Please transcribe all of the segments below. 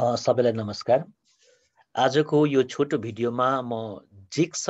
सबैलाई नमस्कार आजको यो छोटो भिडियोमा म जिक्स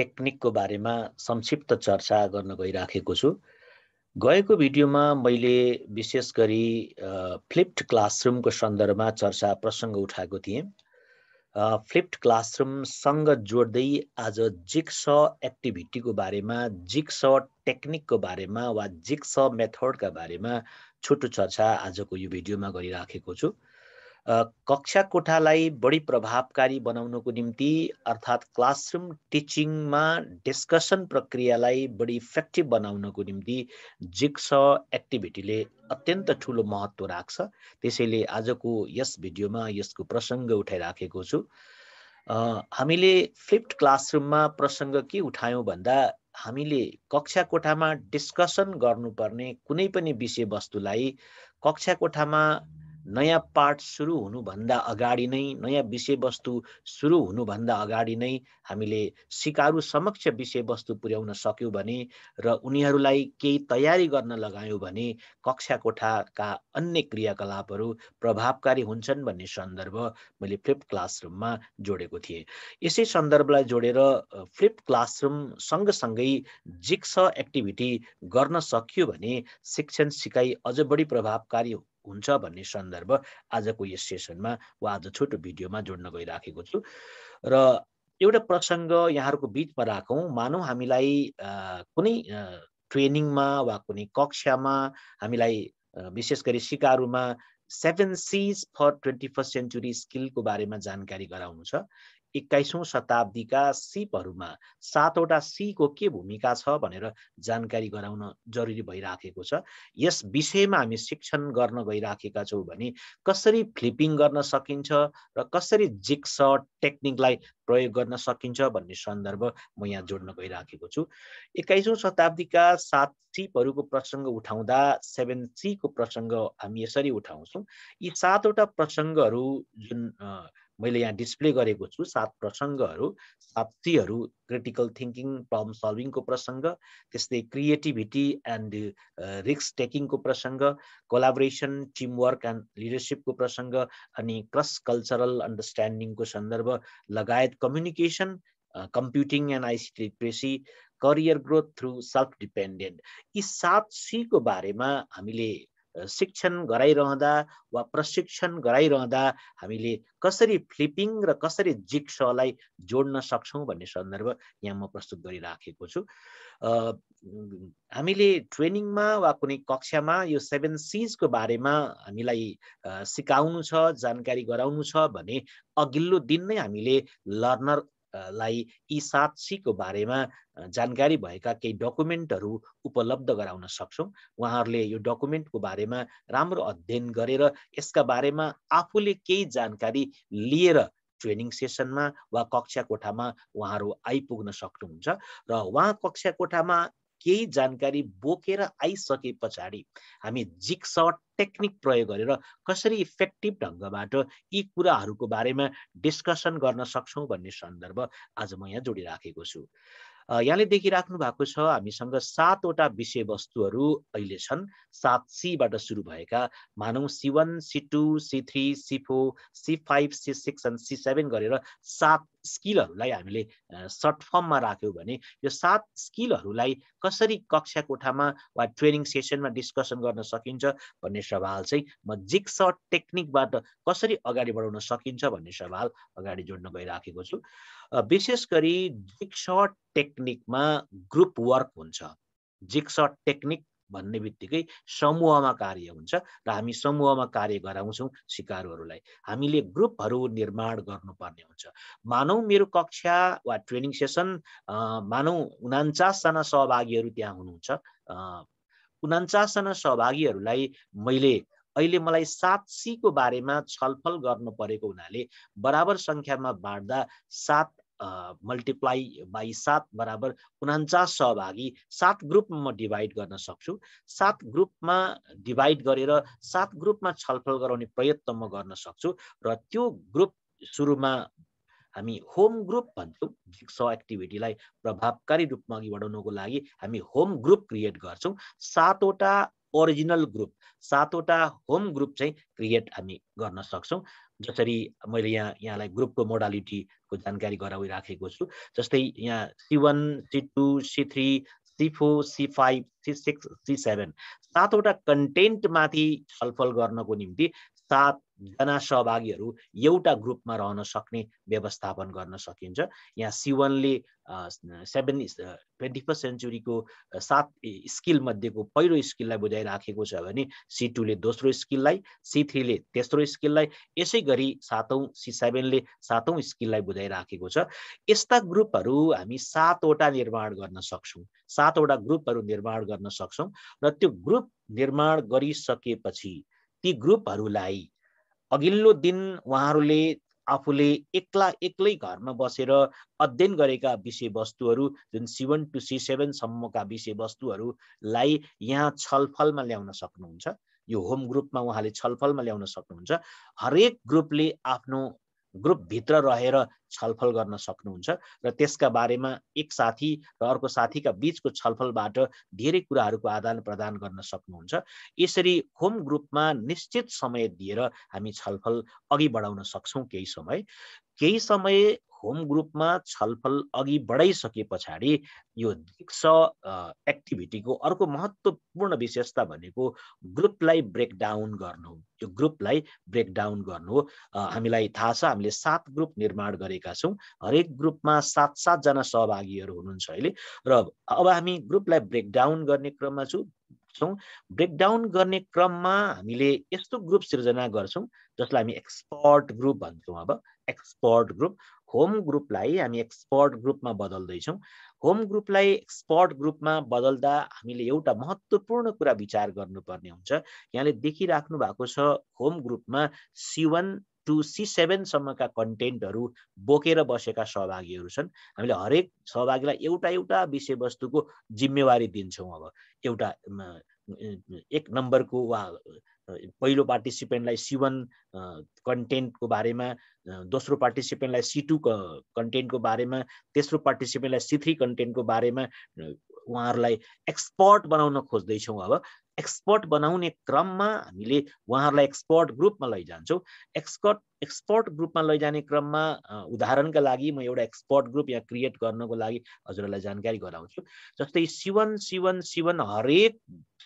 टेक्निकको बारेमा संक्षिप्त चर्चा गर्न गइराखेको छु गएको भिडियोमा मैले विशेष गरी फ्लिप्ड क्लासरुमको सन्दर्भमा चर्चा प्रसङ्ग उठाएको थिएँ फ्लिप्ड क्लासरुमसँग जोड्दै आज जिक्स एक्टिभिटीको बारेमा जिक्स टेक्निकको बारेमा वा जिक्स मेथडका बारेमा छोटो चर्चा आजको यो भिडियोमा गरिराखेको छु कक्षा कोठालाई बढी प्रभावकारी बनाउनको निम्ति अर्थात् क्लासरुम टिचिङमा डिस्कसन प्रक्रियालाई बढी इफेक्टिभ बनाउनको निम्ति जिक्स एक्टिभिटीले अत्यन्त ठुलो महत्त्व राख्छ त्यसैले आजको यस भिडियोमा यसको प्रसङ्ग उठाइराखेको छु हामीले फिफ्थ क्लासरुममा प्रसङ्ग के उठायौँ भन्दा हामीले कक्षा कोठामा डिस्कसन गर्नुपर्ने कुनै पनि विषयवस्तुलाई कक्षा कोठामा नयाँ पाठ सुरु हुनुभन्दा अगाडि नै नयाँ विषयवस्तु सुरु हुनुभन्दा अगाडि नै हामीले सिकारु समक्ष विषयवस्तु पुर्याउन सक्यौँ भने र उनीहरूलाई केही तयारी गर्न लगायौँ भने कक्षा कोठाका अन्य क्रियाकलापहरू प्रभावकारी हुन्छन् भन्ने सन्दर्भ मैले फ्लिप क्लासरुममा जोडेको थिएँ यसै सन्दर्भलाई जोडेर फ्लिप क्लासरुम सँगसँगै जिक्स एक्टिभिटी गर्न सकियो भने शिक्षण सिकाइ अझ बढी प्रभावकारी हुन्छ भन्ने सन्दर्भ आजको यस सेसनमा वा आज छोटो भिडियोमा जोड्न गइराखेको छु र एउटा प्रसङ्ग यहाँहरूको बिचमा राखौँ मानौँ हामीलाई कुनै ट्रेनिङमा वा कुनै कक्षामा हामीलाई विशेष गरी सिकारुमा seven C's for twenty first century स्किलको बारेमा जानकारी गराउनु छ एक्काइसौँ शताब्दीका सिपहरूमा सातवटा सीको के भूमिका छ भनेर जानकारी गराउन जरुरी भइराखेको छ यस विषयमा हामी शिक्षण गर्न गइराखेका छौँ भने कसरी फ्लिपिङ गर्न सकिन्छ र कसरी जिक्स टेक्निकलाई प्रयोग गर्न सकिन्छ भन्ने सन्दर्भ म यहाँ जोड्न गइराखेको छु एक्काइसौँ शताब्दीका सात सिपहरूको प्रसङ्ग उठाउँदा सेभेन सीको प्रसङ्ग हामी यसरी उठाउँछौँ यी सातवटा प्रसङ्गहरू जुन मैले यहाँ डिस्प्ले गरेको छु सात प्रसङ्गहरू सात क्रिटिकल थिङ्किङ प्रब्लम सल्भिङको प्रसङ्ग त्यस्तै क्रिएटिभिटी एन्ड रिस्क टेकिङको प्रसङ्ग कोलाबोरेसन टिमवर्क एन्ड लिडरसिपको प्रसङ्ग अनि क्रस कल्चरल अन्डरस्ट्यान्डिङको सन्दर्भ लगायत communication computing and ICT literacy career growth through self dependent यी सात सीको बारेमा हामीले शिक्षण गराइरहँदा वा प्रशिक्षण गराइरहँदा हामीले कसरी फ्लिपिङ र कसरी जिक्सलाई जोड्न सक्छौँ भन्ने सन्दर्भ यहाँ म प्रस्तुत गरिराखेको छु हामीले ट्रेनिङमा वा कुनै कक्षामा यो सेभेन सिजको बारेमा हामीलाई सिकाउनु छ जानकारी गराउनु छ भने अघिल्लो दिन नै हामीले लर्नर लाई यी साक्षीको बारेमा जानकारी भएका केही डकुमेन्टहरू उपलब्ध गराउन सक्छौँ उहाँहरूले यो डकुमेन्टको बारेमा राम्रो अध्ययन गरेर यसका बारेमा आफूले केही जानकारी लिएर ट्रेनिङ सेसनमा वा कक्षा कोठामा उहाँहरू आइपुग्न सक्नुहुन्छ र उहाँ कक्षा कोठामा केही जानकारी बोकेर आइसके पछाडि हामी जिक्स टेक्निक प्रयोग गरेर कसरी इफेक्टिभ ढङ्गबाट यी कुराहरूको बारेमा डिस्कसन गर्न सक्छौँ भन्ने सन्दर्भ आज म यहाँ जोडिराखेको छु यहाँले देखिराख्नु भएको छ हामीसँग सातवटा विषयवस्तुहरू अहिले छन् सात सीबाट सुरु भएका मानौँ C one C two C three C four C five C six and C seven गरेर सात स्किलहरूलाई हामीले सर्ट फर्ममा राख्यौँ भने यो सात स्किलहरूलाई कसरी कक्षा कोठामा वा ट्रेनिङ सेसनमा डिस्कसन गर्न सकिन्छ भन्ने सवाल चाहिँ म जिक्स टेक्निकबाट कसरी अगाडि बढाउन सकिन्छ भन्ने सवाल अगाडि जोड्न गइराखेको छु विशेष गरी जिक्स टेक्निकमा ग्रुप वर्क हुन्छ जिक्स टेक्निक भन्ने बित्तिकै समूहमा कार्य हुन्छ र हामी समूहमा कार्य गराउँछौँ सिकारुहरूलाई हामीले ग्रुपहरू निर्माण गर्नुपर्ने हुन्छ मानौ मेरो कक्षा वा ट्रेनिङ सेसन मानौ उनान्चासजना सहभागीहरू त्यहाँ हुनुहुन्छ उनान्चासजना सहभागीहरूलाई मैले अहिले मलाई सात सीको बारेमा छलफल गर्नु परेको हुनाले बराबर सङ्ख्यामा बाँड्दा सात मल्टिप्लाई बाई सात बराबर उनान्चास सहभागी सात ग्रुपमा म डिभाइड गर्न सक्छु सात ग्रुपमा डिभाइड गरेर सात ग्रुपमा छलफल गराउने प्रयत्न म गर्न सक्छु र त्यो ग्रुप सुरुमा हामी होम ग्रुप भन्छौँ स एक्टिभिटीलाई प्रभावकारी रूपमा अघि बढाउनको लागि हामी होम ग्रुप क्रिएट गर्छौँ सातवटा ओरिजिनल ग्रुप सातवटा होम ग्रुप चाहिँ क्रिएट हामी गर्न सक्छौँ जसरी मैले यहाँ यहाँलाई ग्रुपको मोडालिटीको जानकारी गराइराखेको छु जस्तै यहाँ C one C two C three C four C five C six C seven सातवटा कन्टेन्टमाथि छलफल गर्नको निम्ति सातजना सहभागीहरू एउटा ग्रुपमा रहन सक्ने व्यवस्थापन गर्न सकिन्छ यहाँ सिवनले सेभेन ट्वेन्टी फर्स्ट सेन्चुरीको सात स्किल मध्येको पहिलो स्किललाई बुझाइराखेको छ भने सी टूले दोस्रो स्किललाई सी थ्रीले तेस्रो स्किललाई यसै गरी सातौँ सी सेभेनले सातौँ स्किललाई बुझाइराखेको छ यस्ता ग्रुपहरू हामी सातवटा निर्माण गर्न सक्छौँ सातवटा ग्रुपहरू निर्माण गर्न सक्छौँ र त्यो ग्रुप निर्माण गरिसकेपछि ती ग्रुपहरूलाई अघिल्लो दिन उहाँहरूले आफूले एक्ला एक्लै घरमा बसेर अध्ययन गरेका विषयवस्तुहरू जुन सिभन टु सी सेभेनसम्मका विषयवस्तुहरूलाई यहाँ छलफलमा ल्याउन सक्नुहुन्छ यो होम ग्रुपमा उहाँले छलफलमा ल्याउन सक्नुहुन्छ हरेक ग्रुपले आफ्नो ग्रुपभित्र रहेर छलफल गर्न सक्नुहुन्छ र त्यसका बारेमा एक साथी र अर्को साथीका बिचको छलफलबाट धेरै कुराहरूको आदान प्रदान गर्न सक्नुहुन्छ यसरी होम ग्रुपमा निश्चित समय दिएर हामी छलफल अघि बढाउन सक्छौँ केही समय केही समय होम ग्रुपमा छलफल अघि बढाइसके पछाडि यो दीक्ष एक्टिभिटीको अर्को महत्त्वपूर्ण विशेषता भनेको ग्रुपलाई ब्रेकडाउन गर्नु हो यो ग्रुपलाई ब्रेकडाउन गर्नु हामीलाई थाहा छ हामीले सात ग्रुप निर्माण गरेका छौँ हरेक ग्रुपमा सात सातजना सहभागीहरू हुनुहुन्छ अहिले र अब हामी ग्रुपलाई ब्रेकडाउन गर्ने क्रममा छु छौँ ब्रेकडाउन गर्ने क्रममा हामीले यस्तो ग्रुप सिर्जना गर्छौँ जसलाई हामी एक्सपर्ट ग्रुप भन्छौँ अब एक्सपर्ट ग्रुप होम ग्रुपलाई हामी एक्सपर्ट ग्रुपमा बदल्दैछौँ होम ग्रुपलाई एक्सपर्ट ग्रुपमा बदल्दा हामीले एउटा महत्त्वपूर्ण कुरा विचार गर्नुपर्ने हुन्छ यहाँले देखिराख्नु भएको छ होम ग्रुपमा सिवन टु सी सेभेनसम्मका कन्टेन्टहरू बोकेर बसेका सहभागीहरू छन् हामीले हरेक सहभागीलाई एउटा एउटा विषयवस्तुको जिम्मेवारी दिन्छौँ अब एउटा एक नम्बरको वा पहिलो पार्टिसिपेन्टलाई सी वान कन्टेन्टको बारेमा दोस्रो पार्टिसिपेन्टलाई सी टू कन्टेन्टको बारेमा तेस्रो पार्टिसिपेन्टलाई सी थ्री कन्टेन्टको बारेमा उहाँहरूलाई एक्सपर्ट बनाउन खोज्दैछौँ अब एक्सपर्ट बनाउने क्रममा हामीले उहाँहरूलाई एक्सपर्ट ग्रुपमा लैजान्छौँ एक्सपर्ट एक्सपर्ट ग्रुपमा लैजाने क्रममा उदाहरणका लागि म एउटा एक्सपर्ट ग्रुप यहाँ क्रिएट गर्नको लागि हजुरहरूलाई जानकारी गराउँछु जस्तै सिवन सिवन सिवन हरेक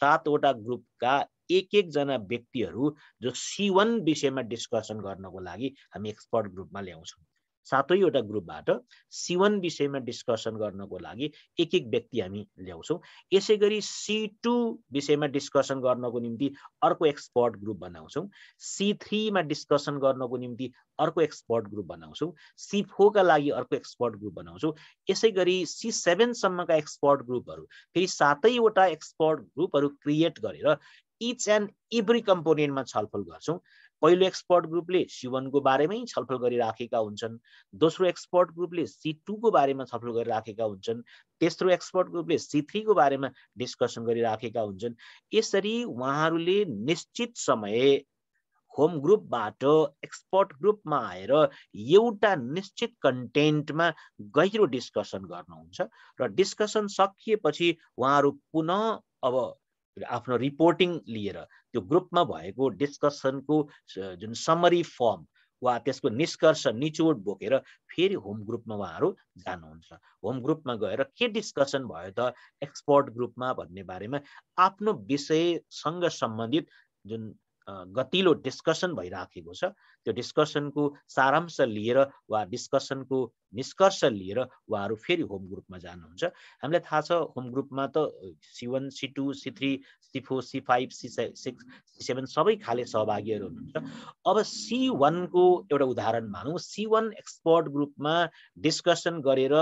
सातवटा ग्रुपका एक एकजना व्यक्तिहरू जो सिवन विषयमा डिस्कसन गर्नको लागि हामी एक्सपर्ट ग्रुपमा ल्याउँछौँ सातैवटा ग्रुपबाट सिवन विषयमा डिस्कसन गर्नको लागि एक एक व्यक्ति हामी ल्याउँछौँ यसै गरी सी टू विषयमा डिस्कसन गर्नको निम्ति अर्को एक्सपर्ट ग्रुप बनाउँछौँ सी थ्रीमा डिस्कसन गर्नको निम्ति अर्को एक्सपर्ट ग्रुप बनाउँछौँ सी फोरका लागि अर्को एक्सपर्ट ग्रुप बनाउँछौँ यसै गरी सी सेभेनसम्मका एक्सपर्ट ग्रुपहरू फेरि सातैवटा एक्सपर्ट ग्रुपहरू क्रिएट गरेर इच एन्ड एभ्री कम्पोनेन्टमा छलफल गर्छौँ पहिलो एक्सपर्ट ग्रुपले सिवनको बारेमै छलफल गरिराखेका हुन्छन् दोस्रो एक्सपर्ट ग्रुपले सी टूको बारेमा छलफल गरिराखेका हुन्छन् तेस्रो एक्सपर्ट ग्रुपले सी थ्रीको बारेमा डिस्कसन गरिराखेका हुन्छन् यसरी उहाँहरूले निश्चित समय होम ग्रुपबाट एक्सपर्ट ग्रुपमा आएर एउटा निश्चित कन्टेन्टमा गहिरो डिस्कसन गर्नुहुन्छ र डिस्कसन सकिएपछि उहाँहरू पुनः अब आफ्नो रिपोर्टिङ लिएर त्यो ग्रुपमा भएको डिस्कसनको जुन समरी फर्म वा त्यसको निष्कर्ष निचोड बोकेर फेरि होम ग्रुपमा उहाँहरू जानुहुन्छ होम ग्रुपमा गएर के डिस्कसन भयो त एक्सपर्ट ग्रुपमा भन्ने बारेमा आफ्नो विषयसँग सम्बन्धित जुन गतिलो डिस्कसन भइराखेको छ त्यो डिस्कसनको सारांश लिएर वा डिस्कसनको निष्कर्ष लिएर उहाँहरू फेरि होम ग्रुपमा जानुहुन्छ हामीलाई थाहा छ होम ग्रुपमा त C one C two C three C four C five C six C seven सबै खाले सहभागीहरू हुनुहुन्छ अब सी वानको एउटा उदाहरण मानौँ सी वान एक्सपर्ट ग्रुपमा डिस्कसन गरेर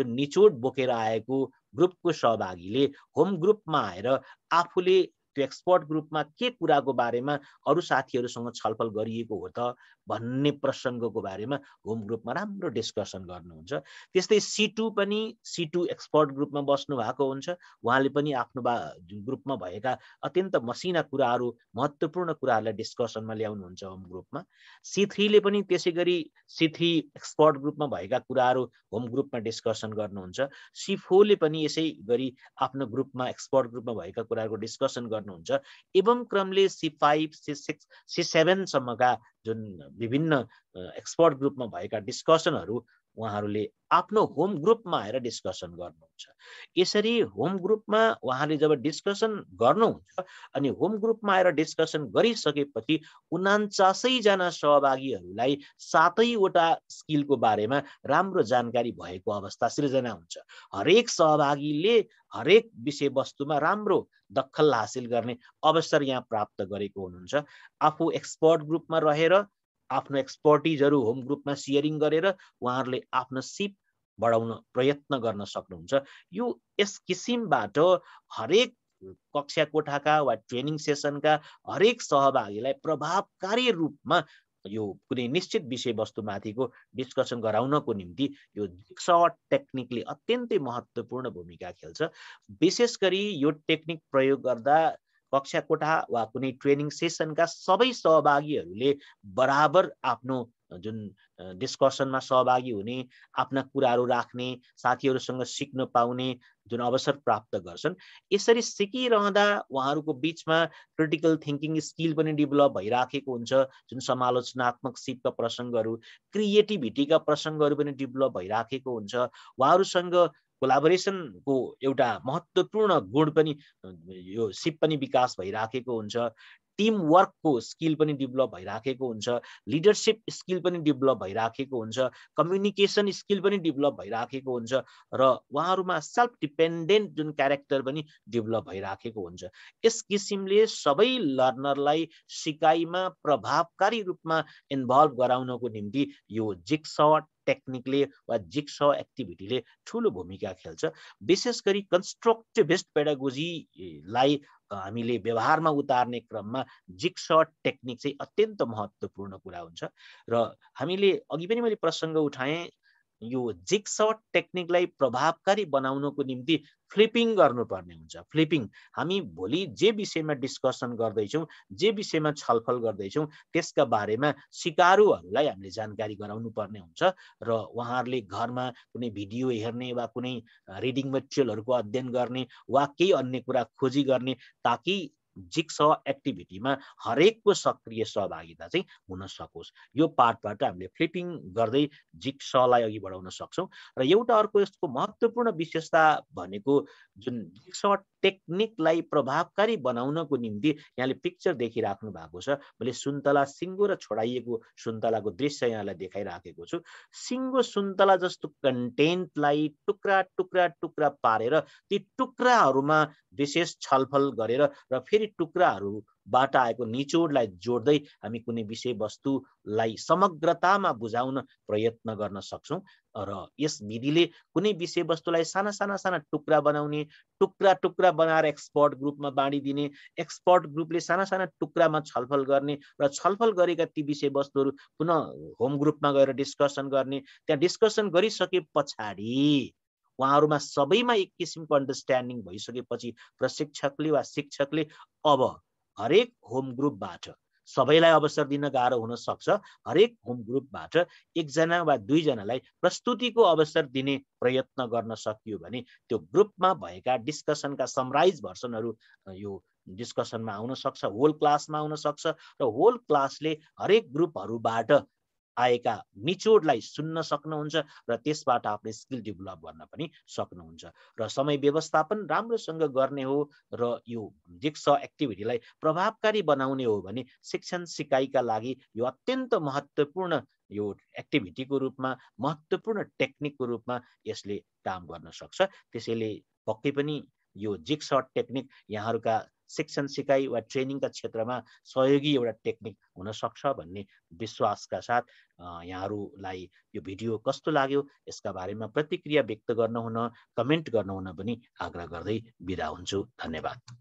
जुन निचोड बोकेर आएको ग्रुपको सहभागीले होम ग्रुपमा आएर आफूले त्यो एक्सपर्ट ग्रुपमा के कुराको बारेमा अरू साथीहरूसँग छलफल गरिएको हो त भन्ने प्रसङ्गको बारेमा होम ग्रुपमा राम्रो डिस्कसन गर्नुहुन्छ त्यस्तै सिटु पनि सिटु एक्सपर्ट ग्रुपमा बस्नु भएको हुन्छ उहाँले पनि आफ्नो बा ग्रुपमा भएका अत्यन्त मसिना कुराहरू महत्त्वपूर्ण कुराहरूलाई डिस्कसनमा ल्याउनुहुन्छ होम ग्रुपमा सिथ्रीले पनि त्यसै गरी सिथ्री एक्सपर्ट ग्रुपमा भएका कुराहरू होम ग्रुपमा डिस्कसन गर्नुहुन्छ सिफोले पनि यसै गरी आफ्नो ग्रुपमा एक्सपर्ट ग्रुपमा भएका कुराहरूको डिस्कसन गर्नुहुन्छ एवं क्रमले C five C six C सेभेनसम्मका जुन विभिन्न एक्सपर्ट ग्रुपमा भएका डिस्कसनहरू उहाँहरूले आफ्नो होम ग्रुपमा आएर डिस्कसन गर्नुहुन्छ यसरी होम ग्रुपमा उहाँले जब डिस्कसन गर्नुहुन्छ अनि होम ग्रुपमा आएर डिस्कसन गरिसकेपछि उनान्चासैजना सहभागीहरूलाई सातैवटा स्किलको बारेमा राम्रो जानकारी भएको अवस्था सिर्जना हुन्छ हरेक सहभागीले हरेक विषयवस्तुमा राम्रो दखल हासिल गर्ने अवसर यहाँ प्राप्त गरेको हुनुहुन्छ आफू एक्सपर्ट ग्रुपमा रहेर आफ्नो एक्सपर्टिजहरू होम ग्रुपमा सेयरिङ गरेर उहाँहरूले आफ्नो सिप बढाउन प्रयत्न गर्न सक्नुहुन्छ यो यस किसिमबाट हरेक कक्षा कोठाका वा ट्रेनिङ सेसनका हरेक सहभागीलाई प्रभावकारी रूपमा यो कुनै निश्चित विषयवस्तुमाथिको डिस्कसन गराउनको निम्ति यो सर्ट टेक्निकले अत्यन्तै महत्त्वपूर्ण भूमिका खेल्छ विशेष गरी यो टेक्निक प्रयोग गर्दा कक्षा कोठा वा कुनै ट्रेनिङ सेसनका सबै सहभागीहरूले बराबर आफ्नो जुन डिस्कसनमा सहभागी हुने आफ्ना कुराहरू राख्ने साथीहरूसँग सिक्न पाउने जुन अवसर प्राप्त गर्छन् यसरी सिकिरहँदा उहाँहरूको बिचमा क्रिटिकल थिङ्किङ स्किल पनि डेभलप भइराखेको हुन्छ जुन समालोचनात्मक सिपका प्रसङ्गहरू क्रिएटिभिटीका प्रसङ्गहरू पनि डेभलप भइराखेको हुन्छ उहाँहरूसँग कोलाबोरेसनको एउटा महत्त्वपूर्ण गुण पनि यो सिप पनि विकास भइराखेको हुन्छ टिम वर्कको स्किल पनि डेभलप भइराखेको हुन्छ लिडरसिप स्किल पनि डेभलप भइराखेको हुन्छ कम्युनिकेसन स्किल पनि डेभलप भइराखेको हुन्छ र उहाँहरूमा सेल्फ डिपेन्डेन्ट जुन क्यारेक्टर पनि डेभलप भइराखेको हुन्छ यस किसिमले सबै लर्नरलाई सिकाइमा प्रभावकारी रूपमा इन्भल्भ गराउनको निम्ति यो जिक्स टेक्निकले वा जिक्स एक्टिभिटीले ठुलो भूमिका खेल्छ विशेष गरी कन्स्ट्रक्टिभिस्ट पेडागोजीलाई हामीले व्यवहारमा उतार्ने क्रममा जिक्स टेक्निक चाहिँ अत्यन्त महत्त्वपूर्ण कुरा हुन्छ र हामीले अघि पनि मैले प्रसङ्ग उठाएँ यो जिक्स टेक्निकलाई प्रभावकारी बनाउनको निम्ति फ्लिपिङ गर्नुपर्ने हुन्छ फ्लिपिङ हामी भोलि जे विषयमा डिस्कसन गर्दैछौँ जे विषयमा छलफल गर्दैछौँ त्यसका बारेमा सिकारुहरूलाई हामीले जानकारी गराउनु पर्ने हुन्छ र उहाँहरूले घरमा कुनै भिडियो हेर्ने वा कुनै रिडिङ मेटेरियलहरूको अध्ययन गर्ने वा केही अन्य कुरा खोजी गर्ने ताकि जिक्स एक्टिभिटीमा हरेकको सक्रिय सहभागिता चाहिँ हुन सकोस् यो पार्टबाट हामीले फ्लिपिङ गर्दै जिक्सलाई अघि बढाउन सक्छौँ र एउटा अर्को यसको महत्त्वपूर्ण विशेषता भनेको जुन जिक्स टेक्निकलाई प्रभावकारी बनाउनको निम्ति यहाँले पिक्चर देखिराख्नु भएको छ मैले सुन्तला सिङ्गो र छोडाइएको सुन्तलाको दृश्य यहाँलाई देखाइराखेको छु सिङ्गो सुन्तला जस्तो कन्टेन्टलाई टुक्रा टुक्रा टुक्रा पारेर ती टुक्राहरूमा विशेष छलफल गरेर र फेरि टुक्राहरूबाट आएको निचोडलाई जोड्दै हामी कुनै विषयवस्तुलाई समग्रतामा बुझाउन प्रयत्न गर्न सक्छौँ र यस विधिले कुनै विषयवस्तुलाई साना साना साना टुक्रा बनाउने टुक्रा टुक्रा बनाएर एक्सपर्ट ग्रुपमा बाँडिदिने एक्सपर्ट ग्रुपले साना साना टुक्रामा छलफल गर्ने र छलफल गरेका ती विषयवस्तुहरू पुनः होम ग्रुपमा गएर डिस्कसन गर्ने त्यहाँ डिस्कसन गरिसके पछाडि उहाँहरूमा सबैमा एक किसिमको अन्डरस्ट्यान्डिङ भइसकेपछि प्रशिक्षकले वा शिक्षकले अब हरेक होम ग्रुपबाट सबैलाई अवसर दिन गाह्रो हुन सक्छ हरेक होम ग्रुपबाट एकजना वा दुईजनालाई प्रस्तुतिको अवसर दिने प्रयत्न गर्न सकियो भने त्यो ग्रुपमा भएका डिस्कसनका समराइज भर्सनहरू यो डिस्कसनमा आउन सक्छ होल क्लासमा आउन सक्छ र होल क्लासले हरेक ग्रुपहरूबाट आएका निचोडलाई सुन्न सक्नुहुन्छ र त्यसबाट आफ्नो स्किल डेभलप गर्न पनि सक्नुहुन्छ र समय व्यवस्थापन राम्रोसँग गर्ने हो र यो दीक्षा एक्टिभिटीलाई प्रभावकारी बनाउने हो भने शिक्षण सिकाइका लागि यो अत्यन्त महत्त्वपूर्ण यो एक्टिभिटीको रूपमा महत्त्वपूर्ण टेक्निकको रूपमा यसले काम गर्न सक्छ त्यसैले पक्कै पनि यो जिक्स टेक्निक यहाँहरूका शिक्षण सिकाइ वा ट्रेनिङका क्षेत्रमा सहयोगी एउटा टेक्निक हुनसक्छ भन्ने विश्वासका साथ यहाँहरूलाई यो भिडियो कस्तो लाग्यो यसका बारेमा प्रतिक्रिया व्यक्त गर्नुहुन कमेन्ट गर्नुहुन पनि आग्रह गर्दै बिदा हुन्छु धन्यवाद